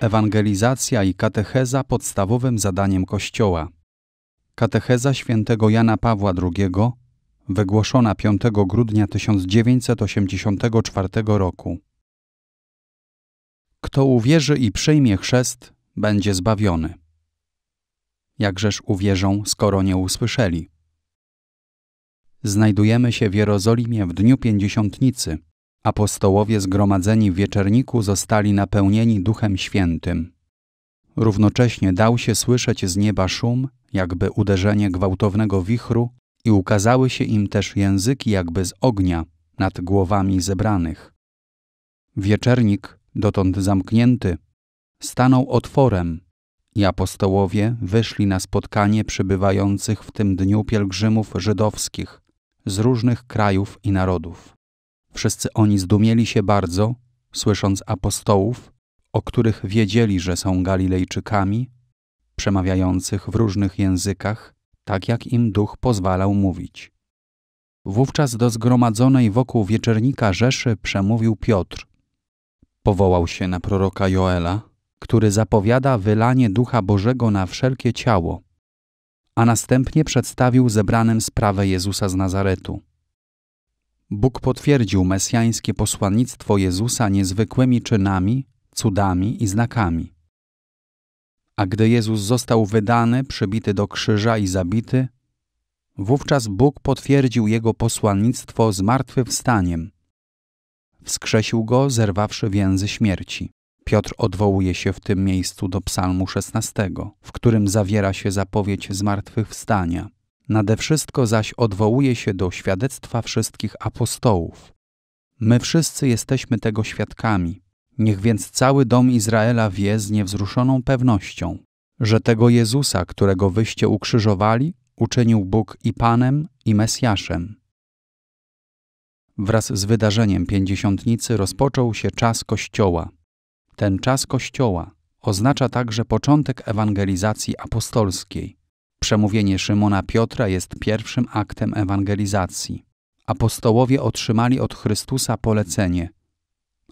Ewangelizacja i katecheza podstawowym zadaniem Kościoła. Katecheza świętego Jana Pawła II, wygłoszona 5 grudnia 1984 roku. Kto uwierzy i przyjmie chrzest, będzie zbawiony. Jakżeż uwierzą, skoro nie usłyszeli? Znajdujemy się w Jerozolimie w dniu Pięćdziesiątnicy – apostołowie zgromadzeni w wieczerniku zostali napełnieni Duchem Świętym. Równocześnie dał się słyszeć z nieba szum, jakby uderzenie gwałtownego wichru, i ukazały się im też języki jakby z ognia nad głowami zebranych. Wieczernik, dotąd zamknięty, stanął otworem i apostołowie wyszli na spotkanie przybywających w tym dniu pielgrzymów żydowskich z różnych krajów i narodów. Wszyscy oni zdumieli się bardzo, słysząc apostołów, o których wiedzieli, że są Galilejczykami, przemawiających w różnych językach, tak jak im duch pozwalał mówić. Wówczas do zgromadzonej wokół wieczernika Rzeszy przemówił Piotr. Powołał się na proroka Joela, który zapowiada wylanie ducha Bożego na wszelkie ciało, a następnie przedstawił zebranym sprawę Jezusa z Nazaretu. Bóg potwierdził mesjańskie posłannictwo Jezusa niezwykłymi czynami, cudami i znakami. A gdy Jezus został wydany, przybity do krzyża i zabity, wówczas Bóg potwierdził jego posłannictwo zmartwychwstaniem. Wskrzesił go, zerwawszy więzy śmierci. Piotr odwołuje się w tym miejscu do Psalmu 16, w którym zawiera się zapowiedź zmartwychwstania. Nadewszystko zaś odwołuje się do świadectwa wszystkich apostołów. My wszyscy jesteśmy tego świadkami. Niech więc cały dom Izraela wie z niewzruszoną pewnością, że tego Jezusa, którego wyście ukrzyżowali, uczynił Bóg i Panem, i Mesjaszem. Wraz z wydarzeniem pięćdziesiątnicy rozpoczął się czas Kościoła. Ten czas Kościoła oznacza także początek ewangelizacji apostolskiej. Przemówienie Szymona Piotra jest pierwszym aktem ewangelizacji. Apostołowie otrzymali od Chrystusa polecenie,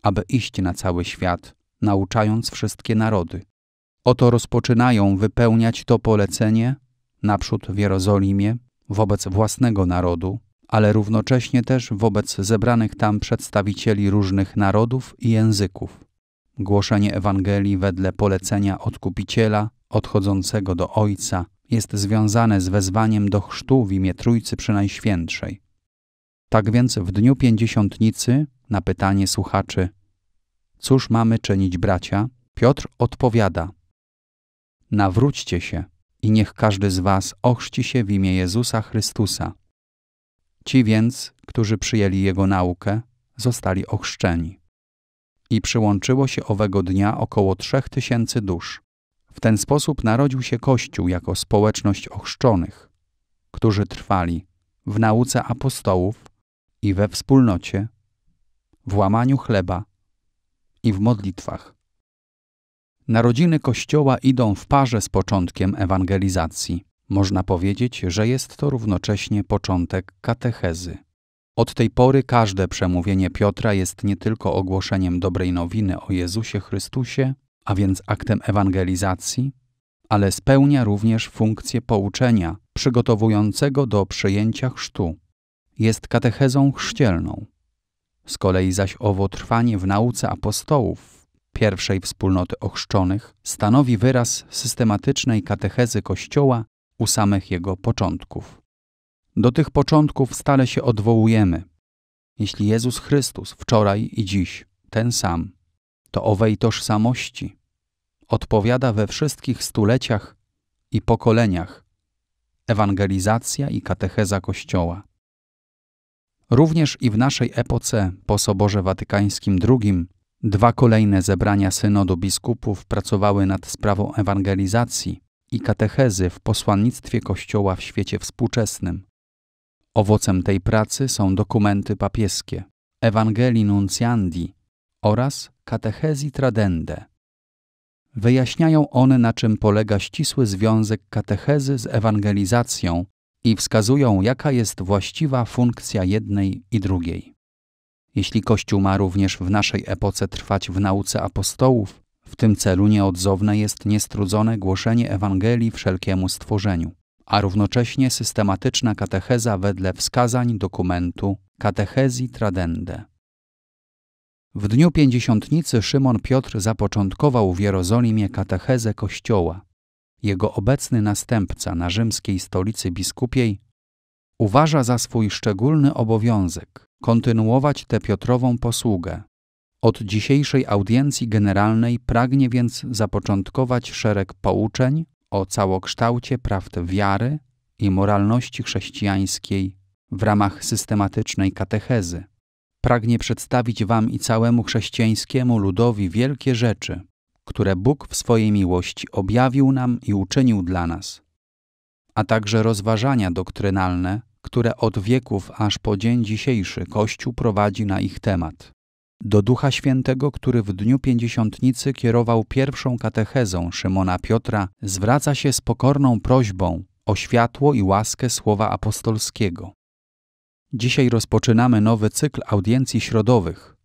aby iść na cały świat, nauczając wszystkie narody. Oto rozpoczynają wypełniać to polecenie naprzód w Jerozolimie wobec własnego narodu, ale równocześnie też wobec zebranych tam przedstawicieli różnych narodów i języków. Głoszenie Ewangelii wedle polecenia odkupiciela odchodzącego do Ojca jest związane z wezwaniem do chrztu w imię Trójcy Przynajświętszej. Tak więc w dniu pięćdziesiątnicy, na pytanie słuchaczy, cóż mamy czynić, bracia, Piotr odpowiada: Nawróćcie się i niech każdy z Was ochrzci się w imię Jezusa Chrystusa. Ci więc, którzy przyjęli Jego naukę, zostali ochrzczeni. I przyłączyło się owego dnia około trzech tysięcy dusz. W ten sposób narodził się Kościół jako społeczność ochrzczonych, którzy trwali w nauce apostołów i we wspólnocie, w łamaniu chleba i w modlitwach. Narodziny Kościoła idą w parze z początkiem ewangelizacji. Można powiedzieć, że jest to równocześnie początek katechezy. Od tej pory każde przemówienie Piotra jest nie tylko ogłoszeniem dobrej nowiny o Jezusie Chrystusie, a więc aktem ewangelizacji, ale spełnia również funkcję pouczenia, przygotowującego do przyjęcia chrztu. Jest katechezą chrzcielną. Z kolei zaś owo trwanie w nauce apostołów, pierwszej wspólnoty ochrzczonych, stanowi wyraz systematycznej katechezy Kościoła u samych jego początków. Do tych początków stale się odwołujemy. Jeśli Jezus Chrystus wczoraj i dziś ten sam, to owej tożsamości odpowiada we wszystkich stuleciach i pokoleniach ewangelizacja i katecheza Kościoła. Również i w naszej epoce po Soborze Watykańskim II dwa kolejne zebrania synodu biskupów pracowały nad sprawą ewangelizacji i katechezy w posłannictwie Kościoła w świecie współczesnym. Owocem tej pracy są dokumenty papieskie Ewangelii Nunciandi oraz Katechezi Tradende wyjaśniają one, na czym polega ścisły związek katechezy z ewangelizacją i wskazują, jaka jest właściwa funkcja jednej i drugiej. Jeśli Kościół ma również w naszej epoce trwać w nauce apostołów, w tym celu nieodzowne jest niestrudzone głoszenie Ewangelii wszelkiemu stworzeniu, a równocześnie systematyczna katecheza wedle wskazań dokumentu Katechezi Tradende. W dniu pięćdziesiątnicy Szymon Piotr zapoczątkował w Jerozolimie katechezę Kościoła. Jego obecny następca na rzymskiej stolicy biskupiej uważa za swój szczególny obowiązek kontynuować tę Piotrową posługę. Od dzisiejszej audiencji generalnej pragnie więc zapoczątkować szereg pouczeń o całokształcie prawd wiary i moralności chrześcijańskiej w ramach systematycznej katechezy pragnie przedstawić Wam i całemu chrześcijańskiemu ludowi wielkie rzeczy, które Bóg w swojej miłości objawił nam i uczynił dla nas, a także rozważania doktrynalne, które od wieków aż po dzień dzisiejszy Kościół prowadzi na ich temat. Do Ducha Świętego, który w dniu pięćdziesiątnicy kierował pierwszą katechezą Szymona Piotra, zwraca się z pokorną prośbą o światło i łaskę słowa apostolskiego. Dzisiaj rozpoczynamy nowy cykl audiencji środowych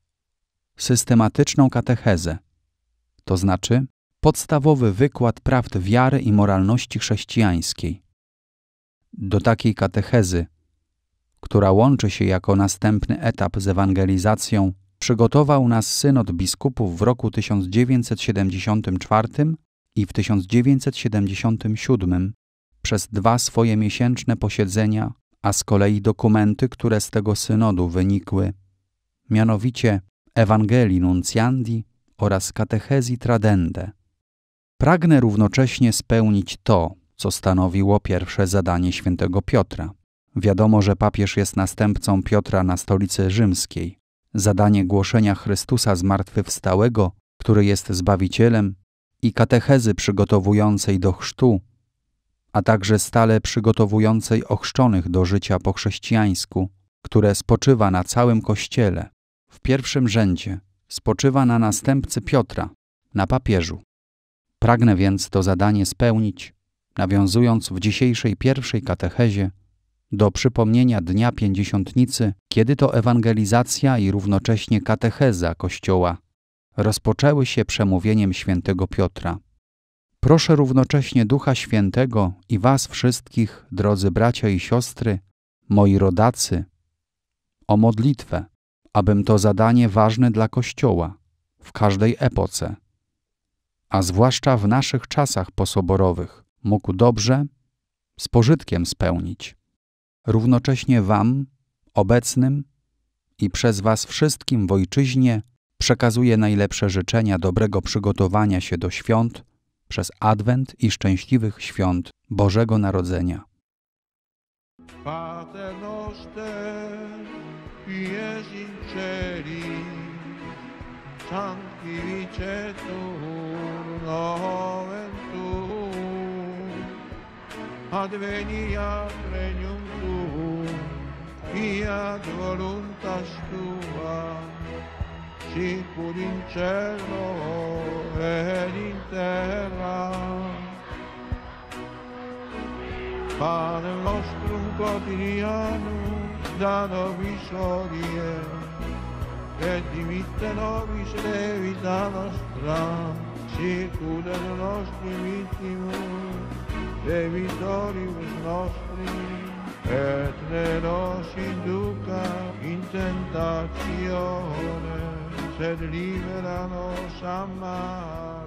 systematyczną katechezę, to znaczy podstawowy wykład prawd wiary i moralności chrześcijańskiej. Do takiej katechezy, która łączy się jako następny etap z ewangelizacją, przygotował nas synod biskupów w roku 1974 i w 1977 przez dwa swoje miesięczne posiedzenia a z kolei dokumenty, które z tego synodu wynikły, mianowicie Ewangelii Nuncjandi oraz Katechezji Tradende. Pragnę równocześnie spełnić to, co stanowiło pierwsze zadanie świętego Piotra. Wiadomo, że papież jest następcą Piotra na stolicy rzymskiej. Zadanie głoszenia Chrystusa zmartwychwstałego, który jest Zbawicielem, i katechezy przygotowującej do chrztu a także stale przygotowującej ochrzczonych do życia po chrześcijańsku, które spoczywa na całym Kościele. W pierwszym rzędzie spoczywa na następcy Piotra, na papieżu. Pragnę więc to zadanie spełnić, nawiązując w dzisiejszej pierwszej katechezie do przypomnienia Dnia Pięćdziesiątnicy, kiedy to ewangelizacja i równocześnie katecheza Kościoła rozpoczęły się przemówieniem świętego Piotra. Proszę równocześnie Ducha Świętego i Was wszystkich, drodzy bracia i siostry, moi rodacy, o modlitwę, abym to zadanie ważne dla Kościoła w każdej epoce, a zwłaszcza w naszych czasach posoborowych, mógł dobrze, z pożytkiem spełnić. Równocześnie Wam, obecnym i przez Was wszystkim w Ojczyźnie, przekazuję najlepsze życzenia dobrego przygotowania się do świąt przez Adwent i szczęśliwych świąt Bożego Narodzenia. Pater noster, ies in voluntas sicuri in cielo ed in terra. Pane nostro quotidiano, da noi sorie, e dimitte nobis vita nostra, sicura del nostro vittimo, e vittoribus nostri, et ne nos induca in tentazione, said it even on old